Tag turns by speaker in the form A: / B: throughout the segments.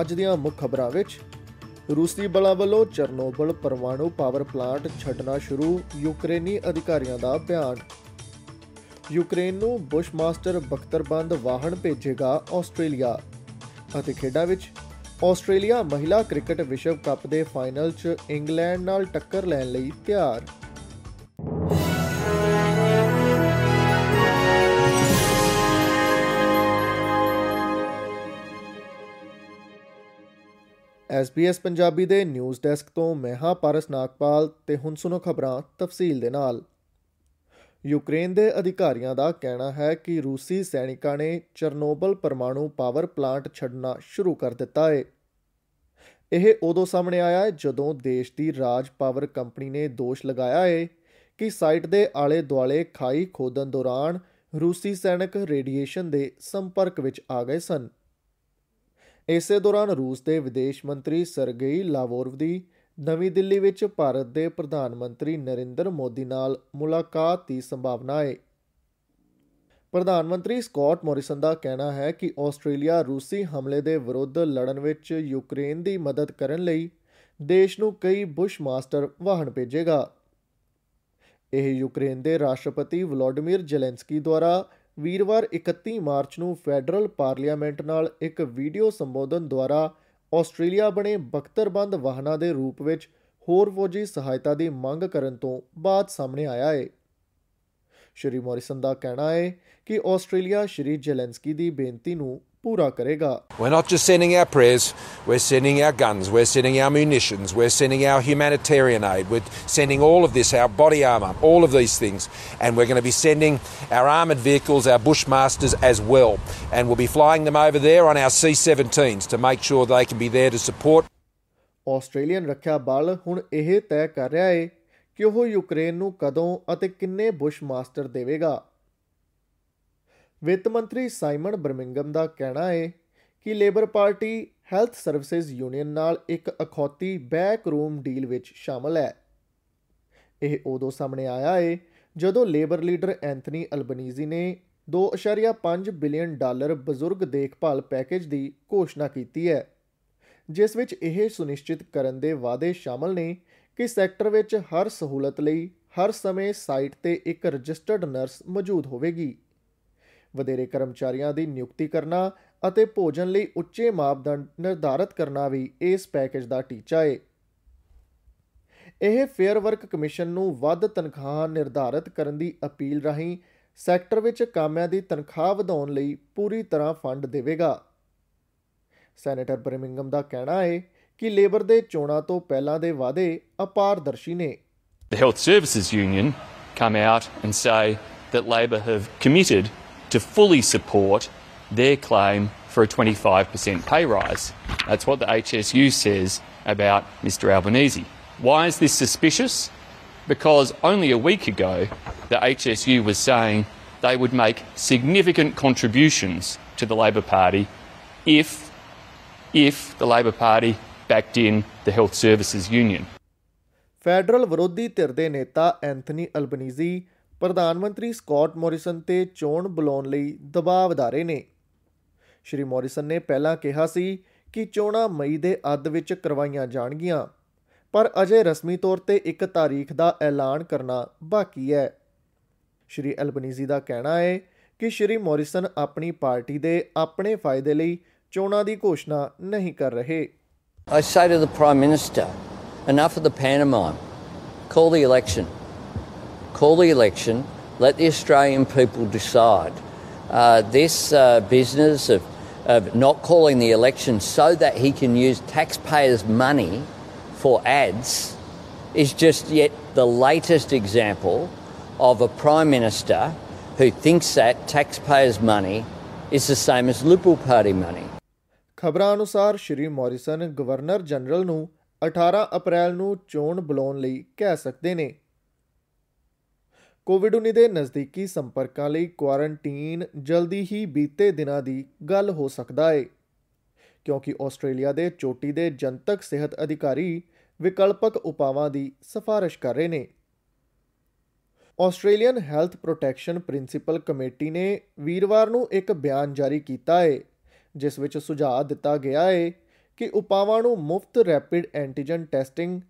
A: ਅੱਜ ਦੀਆਂ ਮੁੱਖ ਖਬਰਾਂ ਵਿੱਚ ਰੂਸੀ ਬਲਾਂ ਵੱਲੋਂ ਚਰਨੋਬਲ ਪਰਮਾਣੂ ਪਾਵਰ ਪਲਾਂਟ ਛੱਡਣਾ ਸ਼ੁਰੂ ਯੂਕਰੇਨੀ ਅਧਿਕਾਰੀਆਂ ਦਾ ਬਿਆਨ ਯੂਕਰੇਨ ਨੂੰ ਬੁਸ਼ ਮਾਸਟਰ ਬਖਤਰਬੰਦ ਵਾਹਨ ਭੇਜੇਗਾ ਆਸਟ੍ਰੇਲੀਆ ਅਤੇ ਖੇਡਾਂ ਵਿੱਚ ਆਸਟ੍ਰੇਲੀਆ ਮਹਿਲਾ ਕ੍ਰਿਕਟ ਵਿਸ਼ਵ ਕੱਪ ਦੇ ਫਾਈਨਲ 'ਚ ਇੰਗਲੈਂਡ ਨਾਲ ਟੱਕਰ ਲੈਣ ਲਈ ਤਿਆਰ SBS ਪੰਜਾਬੀ ਦੇ ਨਿਊਜ਼ ਡੈਸਕ ਤੋਂ ਮੈਂ ਹਾਂ ਪਾਰਸ ਨਾਗਪਾਲ ਤੇ ਹੁਣ ਸੁਣੋ ਖਬਰਾਂ ਤਫਸੀਲ ਦੇ ਨਾਲ ਯੂਕਰੇਨ ਦੇ ਅਧਿਕਾਰੀਆਂ ਦਾ ਕਹਿਣਾ ਹੈ ਕਿ ਰੂਸੀ ਸੈਨਿਕਾਂ ਨੇ ਚਰਨੋਬਲ ਪਰਮਾਣੂ ਪਾਵਰ ਪਲਾਂਟ ਛੱਡਣਾ ਸ਼ੁਰੂ ਕਰ ਦਿੱਤਾ ਹੈ ਇਹ ਉਦੋਂ ਸਾਹਮਣੇ ਆਇਆ ਹੈ ਜਦੋਂ ਦੇਸ਼ ਦੀ ਰਾਜ ਪਾਵਰ ਕੰਪਨੀ ਨੇ ਦੋਸ਼ ਲਗਾਇਆ ਹੈ ਕਿ ਸਾਈਟ ਦੇ ਆਲੇ-ਦੁਆਲੇ ਖਾਈ ਖੋਦਣ ਦੌਰਾਨ ਰੂਸੀ ਸੈਨਿਕ ਰੇਡੀਏਸ਼ਨ ਦੇ ਸੰਪਰਕ ਵਿੱਚ ਆ ਗਏ ਸਨ ਇਸੇ ਦੌਰਾਨ ਰੂਸ ਦੇ ਵਿਦੇਸ਼ ਮੰਤਰੀ ਸਰਗੇਈ ਲਾਵੋਰਵ ਦੀ ਨਵੀਂ ਦਿੱਲੀ ਵਿੱਚ ਭਾਰਤ ਦੇ ਪ੍ਰਧਾਨ ਮੰਤਰੀ ਨਰਿੰਦਰ ਮੋਦੀ ਨਾਲ ਮੁਲਾਕਾਤ ਦੀ ਸੰਭਾਵਨਾ ਹੈ ਪ੍ਰਧਾਨ ਮੰਤਰੀ ਸਕਾਟ ਮੋਰਿਸਨ ਦਾ ਕਹਿਣਾ ਹੈ ਕਿ ਆਸਟ੍ਰੇਲੀਆ ਰੂਸੀ ਹਮਲੇ ਦੇ ਵਿਰੁੱਧ ਲੜਨ ਵਿੱਚ ਯੂਕਰੇਨ ਦੀ ਮਦਦ ਕਰਨ ਲਈ ਦੇਸ਼ ਨੂੰ ਕਈ ਬੁਸ਼ ਮਾਸਟਰ ਵਾਹਨ ਭੇਜੇਗਾ ਇਹ ਯੂਕਰੇਨ ਦੇ ਰਾਸ਼ਟਰਪਤੀ ਵਲੋਡਮੀਰ ਜ਼ੇਲੈਂਸਕੀ ਦੁਆਰਾ ਵੀਰਵਾਰ 31 ਮਾਰਚ ਨੂੰ ਫੈਡਰਲ ਪਾਰਲੀਮੈਂਟ ਨਾਲ ਇੱਕ ਵੀਡੀਓ ਸੰਬੋਧਨ ਦੁਆਰਾ ਆਸਟ੍ਰੇਲੀਆ ਬਣੇ ਬਖਤਰਬੰਦ ਵਾਹਨਾਂ ਦੇ ਰੂਪ ਵਿੱਚ ਹੋਰ ਫੌਜੀ ਸਹਾਇਤਾ ਦੀ ਮੰਗ ਕਰਨ ਤੋਂ ਬਾਅਦ ਸਾਹਮਣੇ ਆਇਆ ਹੈ ਸ਼੍ਰੀ ਮੋਰਿਸਨ ਦਾ ਕਹਿਣਾ ਹੈ ਕਿ ਆਸਟ੍ਰੇਲੀਆ ਸ਼੍ਰੀ ਜੈਲੈਂਸਕੀ ਦੀ ਬੇਨਤੀ ਨੂੰ ਪੂਰਾ ਕਰੇਗਾ We're not just sending our prayers, we're sending our guns, we're sending our munitions, we're sending our humanitarian aid, we're sending all of this, our body armor, all of these things, and we're going to be sending our armored vehicles, our bushmasters as well, and we'll be flying them over there on our C-17s to make sure they can be there to support Australian ਰੱਖਿਆ ਬਲ ਹੁਣ ਇਹ ਤੈਅ ਕਰ ਰਿਹਾ ਹੈ ਕਿ ਉਹ ਯੂਕਰੇਨ ਨੂੰ ਕਦੋਂ ਅਤੇ ਕਿੰਨੇ ਬੁਸ਼ ਮਾਸਟਰ ਦੇਵੇਗਾ ਵਿੱਤ ਮੰਤਰੀ ਸਾਈਮਨ ਬਰਮਿੰਗਮ ਦਾ ਕਹਿਣਾ ਹੈ ਕਿ labour party health services union ਨਾਲ ਇੱਕ ਅਖੌਤੀ ਬੈਕ ਰੂਮ ਡੀਲ ਵਿੱਚ ਸ਼ਾਮਲ ਹੈ ਇਹ ਉਦੋਂ ਸਾਹਮਣੇ ਆਇਆ ਹੈ ਜਦੋਂ ਲੇਬਰ ਲੀਡਰ ਐਂਥਨੀ ਅਲਬਨੀਜ਼ੀ ਨੇ 2.5 ਬਿਲੀਅਨ ਡਾਲਰ ਬਜ਼ੁਰਗ ਦੇਖਭਾਲ ਪੈਕੇਜ ਦੀ ਘੋਸ਼ਣਾ ਕੀਤੀ ਹੈ ਜਿਸ ਵਿੱਚ ਇਹ ਸੁਨਿਸ਼ਚਿਤ ਕਰਨ ਦੇ ਵਾਅਦੇ ਸ਼ਾਮਲ ਨੇ ਕਿ ਸੈਕਟਰ ਵਿੱਚ ਹਰ ਸਹੂਲਤ ਲਈ ਹਰ ਸਮੇਂ ਸਾਈਟ ਤੇ ਇੱਕ ਰਜਿਸਟਰਡ ਨਰਸ ਮੌਜੂਦ ਹੋਵੇਗੀ ਵਧੇਰੇ ਕਰਮਚਾਰੀਆਂ ਦੀ ਨਿਯੁਕਤੀ ਕਰਨਾ ਅਤੇ ਭੋਜਨ ਲਈ ਉੱਚੇ ਮਾਪਦੰਡ ਨਿਰਧਾਰਤ ਕਰਨਾ ਵੀ ਇਸ ਪੈਕੇਜ ਦਾ ਟੀਚਾ ਹੈ ਇਹ ਫੇਅਰ ਵਰਕ ਕਮਿਸ਼ਨ ਨੂੰ ਵੱਧ ਤਨਖਾਹ ਨਿਰਧਾਰਤ ਕਰਨ ਦੀ ਅਪੀਲ ਰਾਹੀਂ ਸੈਕਟਰ ਵਿੱਚ ਕਾਮਿਆਂ ਦੀ ਤਨਖਾਹ ਵਧਾਉਣ ਲਈ ਪੂਰੀ ਤਰ੍ਹਾਂ ਫੰਡ ਦੇਵੇਗਾ ਸੈਨੇਟਰ ਬ੍ਰਿਮਿੰਗਮ ਦਾ ਕਹਿਣਾ ਹੈ ਕਿ ਲੇਬਰ ਦੇ ਚੋਣਾਂ ਤੋਂ ਪਹਿਲਾਂ ਦੇ ਵਾਅਦੇ ਅਪਾਰਦਰਸ਼ੀ ਨੇ The Health Services Union come out and say that Labor have committed to fully support their claim for a 25% pay rise. That's what the HSU says about Mr Albanese. Why is this suspicious? Because only a week ago, the HSU was saying they would make significant contributions to the Labor Party if, if the Labor Party backed in the Health Services Union. Federal ਵਿਰੋਧੀ ਧਿਰ ਦੇ ਨੇਤਾ Anthony Albanese ਪ੍ਰਧਾਨ ਮੰਤਰੀ Scott Morrison ਤੇ ਚੋਣ ਬੁਲਾਉਣ ਲਈ ਦਬਾਅ ਵਧਾ ਰਹੇ ਨੇ ਸ਼੍ਰੀ ਮੋਰਿਸਨ ਨੇ ਪਹਿਲਾਂ ਕਿਹਾ ਸੀ ਕਿ ਚੋਣਾਂ ਮਈ ਦੇ ਅੱਧ ਵਿੱਚ ਕਰਵਾਈਆਂ ਜਾਣਗੀਆਂ ਪਰ ਅਜੇ ਰਸਮੀ ਤੌਰ ਤੇ ਇੱਕ ਤਾਰੀਖ ਦਾ ਐਲਾਨ ਕਰਨਾ ਬਾਕੀ ਹੈ ਸ਼੍ਰੀ ਐਲਬਨੀਜ਼ੀ ਦਾ ਕਹਿਣਾ ਹੈ ਕਿ ਸ਼੍ਰੀ ਮੋਰਿਸਨ ਆਪਣੀ ਪਾਰਟੀ ਦੇ ਆਪਣੇ ਫਾਇਦੇ ਲਈ ਚੋਣਾਂ ਦੀ ਘੋਸ਼ਣਾ ਨਹੀਂ ਕਰ ਰਹੇ I say to the Prime Minister, enough of the pantomime. Call the call the election, let the Australian people decide. Uh, this uh, business of, of not calling the election so that he can use taxpayers' money for ads is just yet the latest example of a Prime Minister who thinks that taxpayers' money is the same as Liberal Party money. ਖਬਰਾਂ ਅਨੁਸਾਰ ਸ਼੍ਰੀ Morrison governor general ਨੂੰ 18 ਅਪ੍ਰੈਲ ਨੂੰ ਚੋਣ ਬੁਲਾਉਣ ਲਈ ਕਹਿ ਸਕਦੇ ਨੇ ਕੋਵਿਡ-19 ਦੇ ਨਜ਼ਦੀਕੀ ਸੰਪਰਕਾਂ ਲਈ ਕੁਆਰੰਟਾਈਨ ਜਲਦੀ ਹੀ ਬੀਤੇ ਦਿਨਾਂ ਦੀ ਗੱਲ ਹੋ ਸਕਦਾ ਹੈ ਕਿਉਂਕਿ ਆਸਟ੍ਰੇਲੀਆ ਦੇ ਚੋਟੀ ਦੇ ਜਨਤਕ ਸਿਹਤ ਅਧਿਕਾਰੀ ਵਿਕਲਪਕ ਉਪਾਵਾਂ ਦੀ ਸਿਫਾਰਿਸ਼ ਕਰ ਰਹੇ ਨੇ Australian health protection principal committee ਨੇ ਵੀਰਵਾਰ ਨੂੰ ਇੱਕ ਬਿਆਨ ਜਾਰੀ ਕੀਤਾ ਹੈ ਜਿਸ ਵਿੱਚ ਸੁਝਾਅ ਦਿੱਤਾ ਗਿਆ ਹੈ ਕਿ ਉਪਾਵਾਂ ਨੂੰ ਮੁਫਤ ਰੈਪਿਡ ਐਂਟੀਜਨ ਟੈਸਟਿੰਗ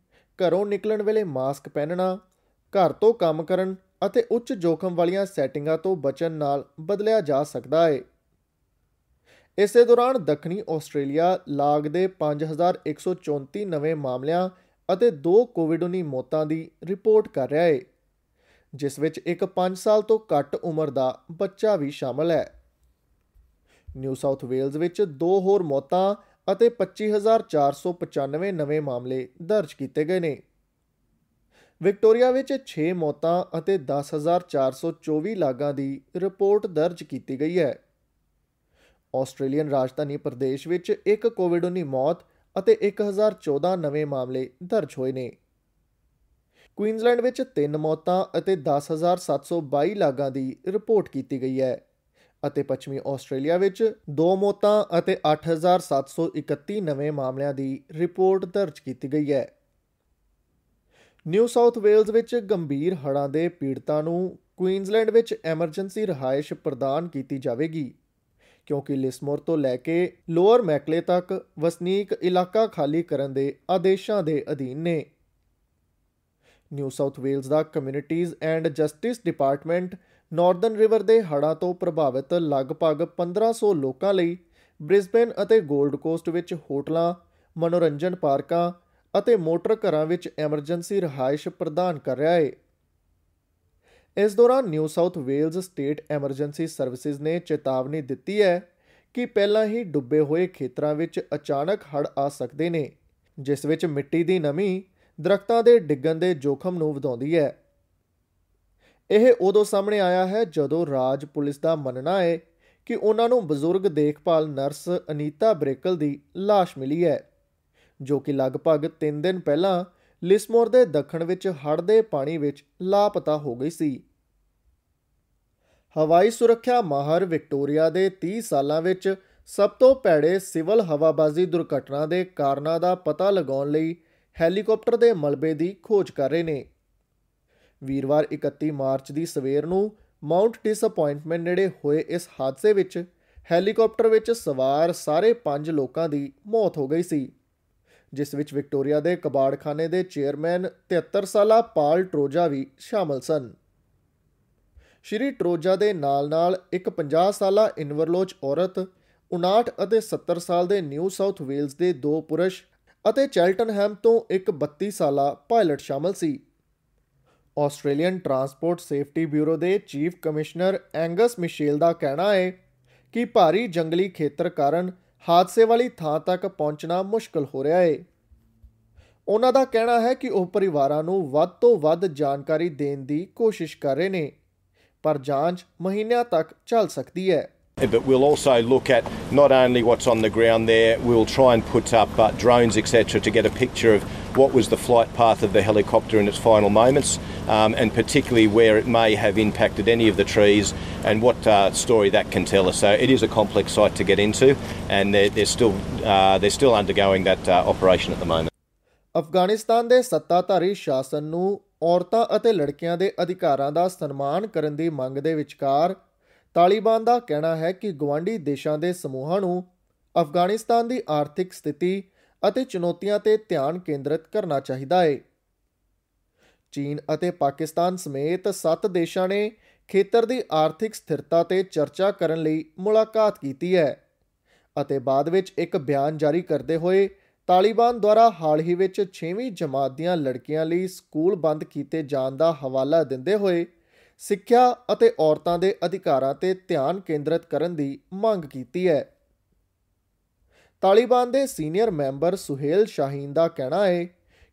A: ਘਰੋਂ ਨਿਕਲਣ ਵੇਲੇ ਮਾਸਕ ਪਹਿਨਣਾ ਘਰ ਤੋਂ ਕੰਮ ਕਰਨ ਅਤੇ ਉੱਚ ਜੋਖਮ ਵਾਲੀਆਂ ਸੈਟਿੰਗਾਂ ਤੋਂ ਬਚਣ ਨਾਲ ਬਦਲਿਆ ਜਾ ਸਕਦਾ ਹੈ ਇਸੇ ਦੌਰਾਨ ਦੱਖਣੀ ਆਸਟ੍ਰੇਲੀਆ ਲਾਗ ਦੇ 5134 ਨਵੇਂ ਮਾਮਲਿਆਂ ਅਤੇ 2 ਕੋਵਿਡ-19 ਮੌਤਾਂ ਦੀ ਰਿਪੋਰਟ ਕਰ ਰਿਹਾ ਹੈ ਜਿਸ ਵਿੱਚ ਇੱਕ 5 ਸਾਲ ਤੋਂ ਘੱਟ ਉਮਰ ਦਾ ਬੱਚਾ ਵੀ ਸ਼ਾਮਲ ਹੈ ਨਿਊ ਸਾਊਥ ਵੇਲਜ਼ ਵਿੱਚ ਦੋ ਹੋਰ ਮੌਤਾਂ ਅਤੇ 25495 ਨਵੇਂ ਮਾਮਲੇ ਦਰਜ ਕੀਤੇ ਗਏ ਨੇ ਵਿਕਟੋਰੀਆ ਵਿੱਚ 6 ਮੌਤਾਂ ਅਤੇ 10424 ਲਾਗਾਂ ਦੀ ਰਿਪੋਰਟ ਦਰਜ ਕੀਤੀ ਗਈ ਹੈ ਆਸਟ੍ਰੇਲੀਅਨ ਰਾਜਧਾਨੀ ਪ੍ਰਦੇਸ਼ ਵਿੱਚ ਇੱਕ ਕੋਵਿਡ-19 ਮੌਤ ਅਤੇ 1014 ਨਵੇਂ ਮਾਮਲੇ ਦਰਜ ਹੋਏ ਨੇ ਕੁਈਨਜ਼ਲੈਂਡ ਵਿੱਚ 3 ਮੌਤਾਂ ਅਤੇ 10722 ਲਾਗਾਂ ਦੀ ਰਿਪੋਰਟ ਕੀਤੀ ਗਈ ਹੈ ਅਤੇ ਪੱਛਮੀ ਆਸਟ੍ਰੇਲੀਆ ਵਿੱਚ 2 ਮੌਤਾਂ ਅਤੇ 8731 ਨਵੇਂ ਮਾਮਲਿਆਂ ਦੀ ਰਿਪੋਰਟ ਦਰਜ ਕੀਤੀ ਗਈ ਹੈ ਨਿਊ ਸਾਊਥ ਵੇਲਜ਼ ਵਿੱਚ ਗੰਭੀਰ ਹੜ੍ਹਾਂ ਦੇ ਪੀੜਤਾਂ ਨੂੰ ਕੁਈਨਜ਼ਲੈਂਡ ਵਿੱਚ ਐਮਰਜੈਂਸੀ ਰਹਾਇਸ਼ ਪ੍ਰਦਾਨ ਕੀਤੀ ਜਾਵੇਗੀ ਕਿਉਂਕਿ ਲਿਸਮੋਰ ਤੋਂ ਲੈ ਕੇ ਲੋਅਰ ਮੈਕਲੇ ਤੱਕ ਵਸਨੀਕ ਇਲਾਕਾ ਖਾਲੀ ਕਰਨ ਦੇ ਆਦੇਸ਼ਾਂ ਦੇ ਅਧੀਨ ਨੇ ਨਿਊ ਸਾਊਥ ਵੇਲਜ਼ ਦਾ communities and justice department northern river ਦੇ ਹੜ੍ਹਾਂ ਤੋਂ ਪ੍ਰਭਾਵਿਤ ਲਗਭਗ 1500 ਲੋਕਾਂ ਲਈ ਬ੍ਰਿਸਬੇਨ ਅਤੇ 골ਡ ਕੋਸਟ ਵਿੱਚ ਹੋਟਲਾਂ ਮਨੋਰੰਜਨ ਪਾਰਕਾਂ ਅਤੇ ਮੋਟਰ ਘਰਾਂ ਵਿੱਚ ਐਮਰਜੈਂਸੀ ਰਹਾਇਸ਼ ਪ੍ਰਦਾਨ ਕਰ ਰਿਹਾ ਹੈ ਇਸ ਦੌਰਾਨ New South Wales state emergency services ਨੇ ਚੇਤਾਵਨੀ ਦਿੱਤੀ ਹੈ ਕਿ ਪਹਿਲਾਂ ਹੀ ਡੁੱਬੇ ਹੋਏ ਖੇਤਰਾਂ ਵਿੱਚ ਅਚਾਨਕ ਹੜ੍ਹ ਆ ਸਕਦੇ ਨੇ ਜਿਸ ਵਿੱਚ ਮਿੱਟੀ ਦੀ ਨਮੀ ਦਰਖਤਾਂ ਦੇ ਡਿੱਗਣ ਦੇ ਜੋਖਮ ਨੂੰ ਵਧਾਉਂਦੀ ਹੈ ਇਹ ਉਦੋਂ ਸਾਹਮਣੇ ਆਇਆ ਹੈ ਜਦੋਂ ਰਾਜ ਪੁਲਿਸ ਦਾ ਮੰਨਣਾ ਹੈ ਕਿ ਉਹਨਾਂ ਨੂੰ ਬਜ਼ੁਰਗ ਦੇਖਭਾਲ ਨਰਸ ਅਨੀਤਾ ਬ੍ਰੇਕਲ ਦੀ ਲਾਸ਼ ਮਿਲੀ ਹੈ ਜੋ ਕਿ ਲਗਭਗ 3 ਦਿਨ ਪਹਿਲਾਂ ਲਿਸਮੋਰ ਦੇ ਦੱਖਣ ਵਿੱਚ ਹੜ੍ਹ ਦੇ ਪਾਣੀ ਵਿੱਚ ਲਾਪਤਾ ਹੋ ਗਈ ਸੀ ਹਵਾਈ ਸੁਰੱਖਿਆ ਮਾਹਰ ਵਿਕਟੋਰੀਆ ਦੇ 30 ਸਾਲਾਂ ਵਿੱਚ ਸਭ ਤੋਂ ਪੈੜੇ ਸਿਵਲ ਹਵਾਬਾਜ਼ੀ ਦੁਰਘਟਨਾ ਦੇ ਕਾਰਨਾਂ ਦਾ ਪਤਾ ਲਗਾਉਣ ਲਈ ਹੈਲੀਕਾਪਟਰ ਦੇ ਮਲਬੇ ਦੀ ਖੋਜ ਕਰ ਰਹੇ ਨੇ ਵੀਰਵਾਰ 31 ਮਾਰਚ ਦੀ ਸਵੇਰ ਨੂੰ ਮਾਉਂਟ ਡਿਸਅਪਾਇੰਟਮੈਂਟ ਨੇੜੇ ਹੋਏ ਇਸ ਹਾਦਸੇ ਵਿੱਚ ਹੈਲੀਕਾਪਟਰ ਵਿੱਚ ਸਵਾਰ ਸਾਰੇ 5 ਲੋਕਾਂ ਦੀ ਮੌਤ ਹੋ ਗਈ ਸੀ ਜਿਸ ਵਿੱਚ ਵਿਕਟੋਰੀਆ ਦੇ ਕਬਾੜਖਾਨੇ ਦੇ ਚੇਅਰਮੈਨ 73 ਸਾਲਾ ਪਾਲ ਟਰੋਜਾ ਵੀ ਸ਼ਾਮਲ ਸਨ ਸ਼੍ਰੀ ਟਰੋਜਾ ਦੇ ਨਾਲ-ਨਾਲ ਇੱਕ 50 ਸਾਲਾ ਇਨਵਰਲੋਚ ਔਰਤ 59 ਅਤੇ 70 ਸਾਲ ਦੇ ਨਿਊ ਸਾਊਥ ਵੇਲਜ਼ ਦੇ ਦੋ ਪੁਰਸ਼ ਅਤੇ ਚੈਲਟਨਹੈਮ ਤੋਂ ਇੱਕ 32 ਸਾਲਾ ਪਾਇਲਟ ਸ਼ਾਮਲ ਸੀ ਆਸਟ੍ਰੇਲੀਅਨ ਟਰਾਂਸਪੋਰਟ ਸੇਫਟੀ ਬਿਊਰੋ ਦੇ ਚੀਫ ਕਮਿਸ਼ਨਰ ਐਂਗਸ ਮਿਸ਼ੇਲ ਦਾ ਕਹਿਣਾ ਹੈ ਕਿ ਭਾਰੀ ਜੰਗਲੀ ਖੇਤਰ ਕਾਰਨ ਹਾਦਸੇ ਵਾਲੀ ਥਾਂ ਤੱਕ ਪਹੁੰਚਣਾ ਮੁਸ਼ਕਲ ਹੋ ਰਿਹਾ ਹੈ ਉਹਨਾਂ ਦਾ ਕਹਿਣਾ ਹੈ ਕਿ ਉਹ ਪਰਿਵਾਰਾਂ ਨੂੰ ਵੱਧ ਤੋਂ ਵੱਧ ਜਾਣਕਾਰੀ ਦੇਣ ਦੀ ਕੋਸ਼ਿਸ਼ ਕਰ ਰਹੇ ਨੇ ਪਰ ਜਾਂਚ ਮਹੀਨਿਆਂ ਤੱਕ ਚੱਲ ਸਕਦੀ ਹੈ But we'll also look at not only what's on the ground there, we'll try and put up uh, drones, etc., to get a picture of what was the flight path of the helicopter in its final moments. um, and particularly where it may have impacted any of the trees and what uh, story that can tell us. So it is a complex site to get into, and they're, they're still uh, they're still undergoing that uh, operation at the moment. Afghanistan ਦੇ ਸੱਤਾਧਾਰੀ ਸ਼ਾਸਨ ਨੂੰ ਔਰਤਾਂ ਅਤੇ ਲੜਕੀਆਂ ਦੇ ਅਧਿਕਾਰਾਂ ਦਾ ਸਨਮਾਨ ਕਰਨ ਦੀ ਮੰਗ ਦੇ ਵਿਚਕਾਰ ਤਾਲਿਬਾਨ ਦਾ ਕਹਿਣਾ ਹੈ ਕਿ ਗਵਾਂਡੀ ਦੇਸ਼ਾਂ ਦੇ ਸਮੂਹਾਂ ਨੂੰ ਅਫਗਾਨਿਸਤਾਨ ਦੀ ਆਰਥਿਕ ਸਥਿਤੀ ਅਤੇ ਚੁਣੌਤੀਆਂ ਤੇ ਧਿਆਨ ਕੇਂਦਰਿਤ ਕਰਨਾ ਚਾਹੀਦਾ ਹੈ ਚੀਨ ਅਤੇ ਪਾਕਿਸਤਾਨ ਸਮੇਤ 7 ਦੇਸ਼ਾਂ ਨੇ ਖੇਤਰ ਦੀ ਆਰਥਿਕ ਸਥਿਰਤਾ ਤੇ ਚਰਚਾ ਕਰਨ ਲਈ ਮੁਲਾਕਾਤ ਕੀਤੀ ਹੈ ਅਤੇ ਬਾਅਦ ਵਿੱਚ ਇੱਕ ਬਿਆਨ ਜਾਰੀ ਕਰਦੇ ਹੋਏ ਤਾਲਿਬਾਨ ਦੁਆਰਾ ਹਾਲ ਹੀ ਵਿੱਚ 6ਵੀਂ ਜਮਾਤ ਦੀਆਂ ਲੜਕੀਆਂ ਲਈ ਸਕੂਲ ਬੰਦ ਕੀਤੇ ਜਾਣ ਦਾ ਹਵਾਲਾ ਦਿੰਦੇ ਹੋਏ ਸਿੱਖਿਆ ਅਤੇ ਔਰਤਾਂ ਦੇ ਅਧਿਕਾਰਾਂ ਤੇ ਧਿਆਨ ਕੇਂਦਰਿਤ ਕਰਨ ਦੀ ਮੰਗ ਕੀਤੀ ਹੈ ਤਾਲਿਬਾਨ ਦੇ ਸੀਨੀਅਰ ਮੈਂਬਰ ਸੁਹੇਲ ਸ਼ਾਹੀਨ ਦਾ ਕਹਿਣਾ ਹੈ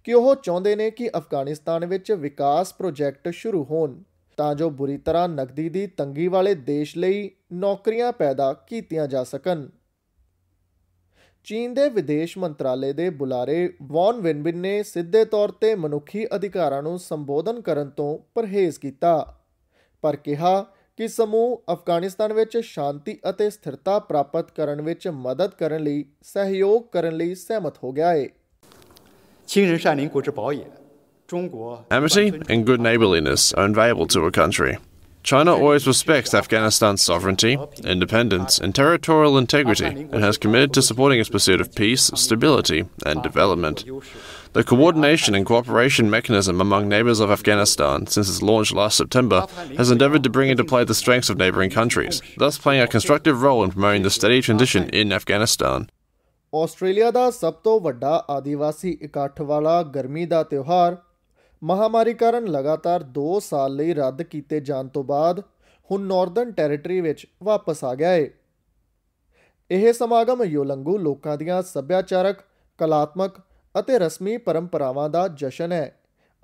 A: ਕਿ ਉਹ ਚਾਹੁੰਦੇ ਨੇ ਕਿ ਅਫਗਾਨਿਸਤਾਨ ਵਿੱਚ ਵਿਕਾਸ ਪ੍ਰੋਜੈਕਟ ਸ਼ੁਰੂ ਹੋਣ ਤਾਂ ਜੋ ਬੁਰੀ ਤਰ੍ਹਾਂ ਨਕਦੀ ਦੀ ਤੰਗੀ ਵਾਲੇ ਦੇਸ਼ ਲਈ ਨੌਕਰੀਆਂ ਪੈਦਾ ਕੀਤੀਆਂ ਜਾ ਸਕਣ ਚੀਨ ਦੇ ਵਿਦੇਸ਼ ਮੰਤਰਾਲੇ ਦੇ ਬੁਲਾਰੇ ਵੌਨ ਵਿਨਬਿਨ ਨੇ ਸਿੱਧੇ ਤੌਰ ਤੇ ਮਨੁੱਖੀ ਅਧਿਕਾਰਾਂ ਨੂੰ ਸੰਬੋਧਨ ਕਰਨ ਤੋਂ ਪਰਹੇਜ਼ ਕੀਤਾ ਪਰ ਕਿਹਾ ਕਿ ਸਮੂਹ ਅਫਗਾਨਿਸਤਾਨ ਵਿੱਚ ਸ਼ਾਂਤੀ ਅਤੇ ਸਥਿਰਤਾ ਪ੍ਰਾਪਤ ਕਰਨ ਵਿੱਚ ਮਦਦ ਕਰਨ ਲਈ ਸਹਿਯੋਗ ਕਰਨ ਲਈ ਸਹਿਮਤ ਹੋ ਗਿਆ ਹੈ Amity and good neighborliness are invaluable to a country. China always respects Afghanistan's sovereignty, independence, and territorial integrity and has committed to supporting its pursuit of peace, stability, and development. The coordination and cooperation mechanism among neighbors of Afghanistan since its launch last September has endeavored to bring into play the strengths of neighboring countries, thus playing a constructive role in promoting the steady transition in Afghanistan. Australia ਦਾ ਸਭ ਤੋਂ ਵੱਡਾ ਆਦੀਵਾਸੀ ਇਕੱਠ ਵਾਲਾ ਗਰਮੀ ਦਾ ਤਿਉਹਾਰ ਮਹਾਮਾਰੀ ਕਾਰਨ ਲਗਾਤਾਰ 2 ਸਾਲ ਲਈ ਰੱਦ ਕੀਤੇ ਜਾਣ ਤੋਂ ਬਾਅਦ ਹੁਣ ਨਾਰਥਰਨ ਟੈਰੀਟਰੀ ਵਿੱਚ ਵਾਪਸ ਆ ਗਿਆ ਹੈ ਇਹ ਸਮਾਗਮ ਯੋਲੰਗੂ ਲੋਕਾਂ ਦੀਆਂ ਸੱਭਿਆਚਾਰਕ ਕਲਾਤਮਕ ਅਤੇ ਰਸਮੀ ਪਰੰਪਰਾਵਾਂ ਦਾ ਜਸ਼ਨ ਹੈ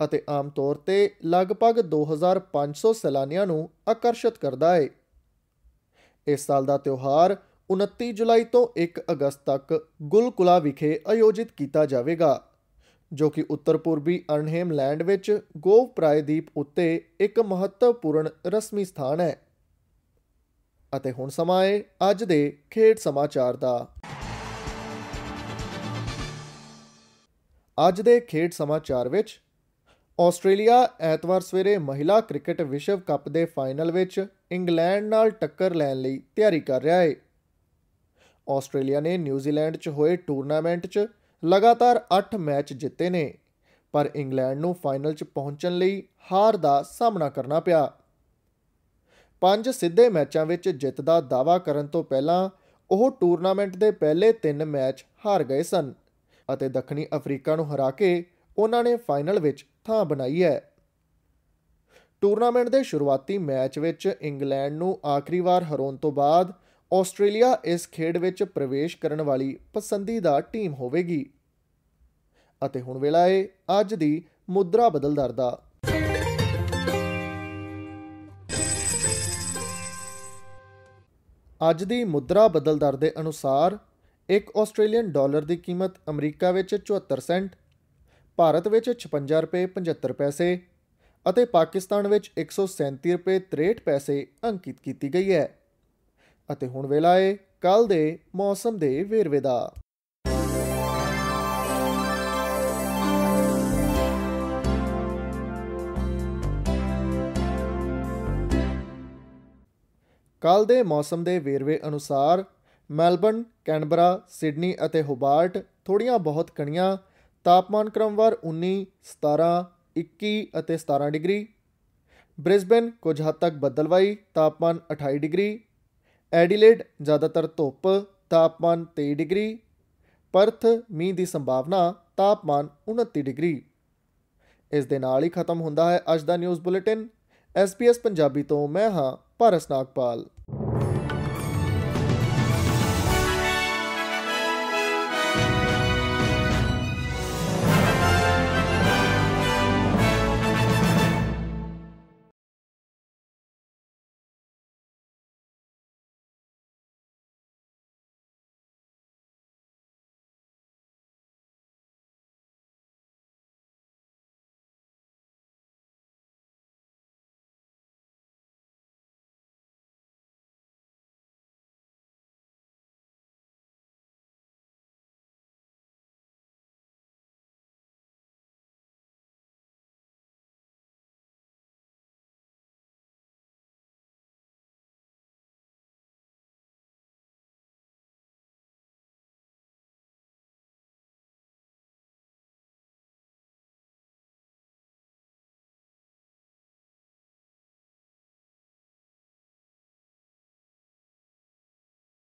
A: ਅਤੇ ਆਮ ਤੌਰ ਤੇ ਲਗਭਗ 2500 ਸੈਲਾਨੀਆਂ ਨੂੰ ਆਕਰਸ਼ਿਤ ਕਰਦਾ ਹੈ ਇਸ ਸਾਲ ਦਾ ਤਿਉਹਾਰ 29 ਜੁਲਾਈ ਤੋਂ 1 ਅਗਸਤ ਤੱਕ ਗੁਲਕੁਲਾ ਵਿਖੇ ਆਯੋਜਿਤ ਕੀਤਾ ਜਾਵੇਗਾ ਜੋ ਕਿ ਉੱਤਰ ਪੂਰਬੀ ਅਰਨਹੇਮ ਲੈਂਡ ਵਿੱਚ ਗੋਵ ਪ੍ਰਾਇਦੀਪ ਉੱਤੇ ਇੱਕ ਮਹੱਤਵਪੂਰਨ ਰਸਮੀ ਸਥਾਨ ਹੈ ਅਤੇ ਹੁਣ ਸਮਾਂ ਹੈ ਅੱਜ ਦੇ ਖੇਡ ਸਮਾਚਾਰ ਦਾ ਅੱਜ ਦੇ ਖੇਡ ਸਮਾਚਾਰ ਵਿੱਚ ਆਸਟ੍ਰੇਲੀਆ ਐਤਵਾਰ ਸਵੇਰੇ ਮਹਿਲਾ ਕ੍ਰਿਕਟ ਵਿਸ਼ਵ ਕੱਪ ਦੇ ਫਾਈਨਲ ਵਿੱਚ ਇੰਗਲੈਂਡ ਨਾਲ ਟੱਕਰ ਲੈਣ ਲਈ ਤਿਆਰੀ ਕਰ ਰਿਹਾ ਹੈ ਆਸਟ੍ਰੇਲੀਆ ਨੇ ਨਿਊਜ਼ੀਲੈਂਡ 'ਚ ਹੋਏ ਟੂਰਨਾਮੈਂਟ 'ਚ ਲਗਾਤਾਰ 8 ਮੈਚ ਜਿੱਤੇ ਨੇ ਪਰ ਇੰਗਲੈਂਡ ਨੂੰ ਫਾਈਨਲ 'ਚ ਪਹੁੰਚਣ ਲਈ ਹਾਰ ਦਾ ਸਾਹਮਣਾ ਕਰਨਾ ਪਿਆ ਪੰਜ ਸਿੱਧੇ ਮੈਚਾਂ ਵਿੱਚ ਜਿੱਤ ਦਾ ਦਾਅਵਾ ਕਰਨ ਤੋਂ ਪਹਿਲਾਂ ਉਹ ਟੂਰਨਾਮੈਂਟ ਦੇ ਪਹਿਲੇ 3 ਮੈਚ ਹਾਰ ਗਏ ਸਨ ਅਤੇ ਦੱਖਣੀ ਅਫਰੀਕਾ ਨੂੰ ਹਰਾ ਕੇ ਉਹਨਾਂ ਨੇ ਫਾਈਨਲ ਵਿੱਚ ਥਾਂ ਬਣਾਈ ਹੈ ਟੂਰਨਾਮੈਂਟ ਦੇ ਸ਼ੁਰੂਆਤੀ ਮੈਚ ਵਿੱਚ ਇੰਗਲੈਂਡ ਨੂੰ ਆਖਰੀ ਵਾਰ ਹਰਾਉਣ ਤੋਂ ਬਾਅਦ ਆਸਟ੍ਰੇਲੀਆ ਇਸ ਖੇਡ ਵਿੱਚ ਪ੍ਰਵੇਸ਼ ਕਰਨ ਵਾਲੀ ਪਸੰਦੀਦਾ ਟੀਮ ਹੋਵੇਗੀ ਅਤੇ ਹੁਣ ਵੇਲਾ ਹੈ ਅੱਜ ਦੀ ਮੁਦਰਾ ਬਦਲ ਦਰ ਦਾ ਅੱਜ ਦੀ ਮੁਦਰਾ ਬਦਲ ਦਰ ਦੇ ਅਨੁਸਾਰ 1 ਆਸਟ੍ਰੇਲੀਅਨ ਡਾਲਰ ਦੀ ਕੀਮਤ ਅਮਰੀਕਾ ਵਿੱਚ 74 ਸੈਂਟ ਭਾਰਤ ਵਿੱਚ 56 ਰੁਪਏ 75 ਪੈਸੇ ਅਤੇ ਪਾਕਿਸਤਾਨ ਵਿੱਚ 137 ਰੁਪਏ 63 ਪੈਸੇ ਅੰਕਿਤ ਕੀਤੀ ਗਈ ਹੈ ਅਤੇ ਹੁਣ ਵੇਲਾ ਏ ਕੱਲ ਦੇ ਮੌਸਮ ਦੇ ਵੇਰਵੇ ਦਾ ਕੱਲ ਦੇ ਮੌਸਮ ਦੇ ਵੇਰਵੇ ਅਨੁਸਾਰ ਮੈਲਬਨ ਕੈਨਬਰਾ ਸਿਡਨੀ ਅਤੇ ਹੋਬਾਰਟ ਥੋੜੀਆਂ ਬਹੁਤ ਕਣੀਆਂ ਤਾਪਮਾਨ ਕ੍ਰਮਵਾਰ 19 17 21 ਅਤੇ 17 ਡਿਗਰੀ ਬ੍ਰਿਸਬਨ ਕੁਝ ਹੱਦ ਤੱਕ ਬੱਦਲਵਾਈ ਤਾਪਮਾਨ 28 ਡਿਗਰੀ ਐਡੀਲੇਡ ਜ਼ਿਆਦਾਤਰ ਧੁੱਪ ਤਾਪਮਾਨ 23 ਡਿਗਰੀ ਪਰਥ ਮੀਂਹ ਦੀ ਸੰਭਾਵਨਾ ਤਾਪਮਾਨ 29 ਡਿਗਰੀ ਇਸ ਦੇ ਨਾਲ ਹੀ ਖਤਮ ਹੁੰਦਾ ਹੈ ਅੱਜ ਦਾ ਨਿਊਜ਼ ਬੁਲੇਟਿਨ ਐਸਪੀਐਸ ਪੰਜਾਬੀ ਤੋਂ ਮੈਂ ਹਾਂ ਭਾਰਤ ਨਾਗਪਾਲ